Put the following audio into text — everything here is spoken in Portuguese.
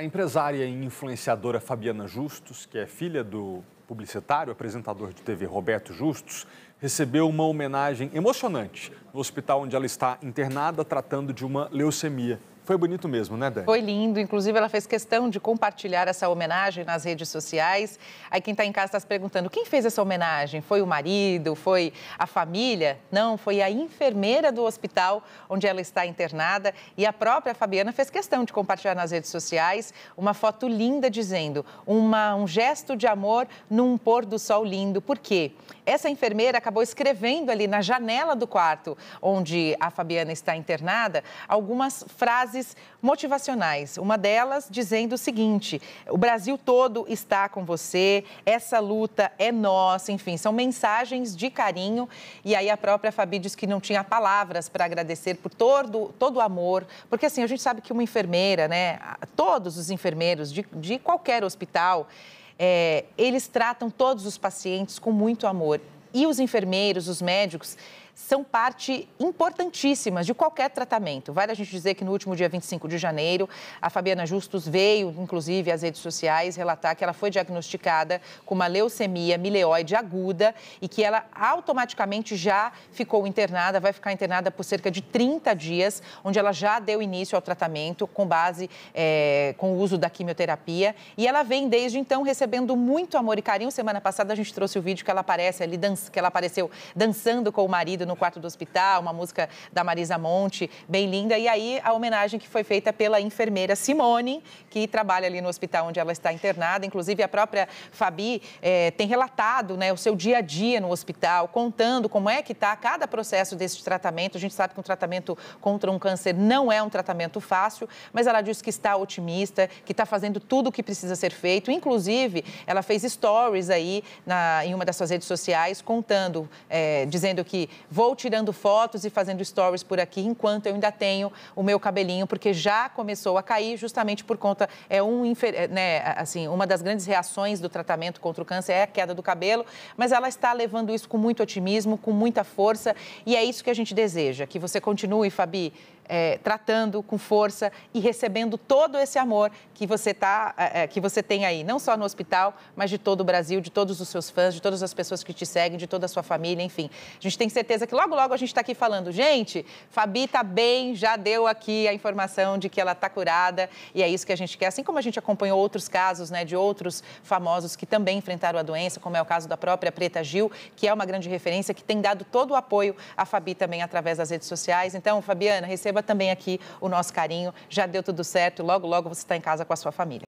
A empresária e influenciadora Fabiana Justus, que é filha do publicitário, apresentador de TV Roberto Justus, recebeu uma homenagem emocionante no hospital onde ela está internada, tratando de uma leucemia. Foi bonito mesmo, né, Dani? Foi lindo. Inclusive, ela fez questão de compartilhar essa homenagem nas redes sociais. Aí quem está em casa está se perguntando, quem fez essa homenagem? Foi o marido? Foi a família? Não, foi a enfermeira do hospital onde ela está internada. E a própria Fabiana fez questão de compartilhar nas redes sociais uma foto linda dizendo uma, um gesto de amor num pôr do sol lindo. Por quê? Essa enfermeira acabou escrevendo ali na janela do quarto onde a Fabiana está internada algumas frases frases motivacionais. Uma delas dizendo o seguinte: o Brasil todo está com você, essa luta é nossa. Enfim, são mensagens de carinho. E aí a própria Fabi diz que não tinha palavras para agradecer por todo, todo o amor. Porque assim, a gente sabe que uma enfermeira, né? Todos os enfermeiros de, de qualquer hospital. É, eles tratam todos os pacientes com muito amor. E os enfermeiros, os médicos, são parte importantíssimas de qualquer tratamento. Vale a gente dizer que no último dia 25 de janeiro, a Fabiana Justus veio, inclusive, às redes sociais relatar que ela foi diagnosticada com uma leucemia mileoide aguda e que ela automaticamente já ficou internada, vai ficar internada por cerca de 30 dias, onde ela já deu início ao tratamento com base é, com o uso da quimioterapia. E ela vem desde então recebendo muito amor e carinho. Semana passada a gente trouxe o vídeo que ela aparece ali, que ela apareceu dançando com o marido no quarto do hospital, uma música da Marisa Monte, bem linda. E aí a homenagem que foi feita pela enfermeira Simone, que trabalha ali no hospital onde ela está internada. Inclusive a própria Fabi eh, tem relatado né, o seu dia a dia no hospital, contando como é que está cada processo desse tratamento. A gente sabe que um tratamento contra um câncer não é um tratamento fácil, mas ela disse que está otimista, que está fazendo tudo o que precisa ser feito. Inclusive, ela fez stories aí na, em uma das suas redes sociais contando, eh, dizendo que vou tirando fotos e fazendo stories por aqui enquanto eu ainda tenho o meu cabelinho, porque já começou a cair justamente por conta é um é, né, assim, uma das grandes reações do tratamento contra o câncer é a queda do cabelo, mas ela está levando isso com muito otimismo, com muita força e é isso que a gente deseja, que você continue, Fabi, é, tratando com força e recebendo todo esse amor que você, tá, é, é, que você tem aí, não só no hospital, mas de todo o Brasil, de todos os seus fãs, de todas as pessoas que te seguem, de toda a sua família, enfim. A gente tem certeza que logo, logo a gente está aqui falando, gente, Fabi tá bem, já deu aqui a informação de que ela tá curada e é isso que a gente quer, assim como a gente acompanhou outros casos, né, de outros famosos que também enfrentaram a doença, como é o caso da própria Preta Gil, que é uma grande referência, que tem dado todo o apoio a Fabi também através das redes sociais. Então, Fabiana, receba também aqui o nosso carinho. Já deu tudo certo e logo, logo você está em casa com a sua família.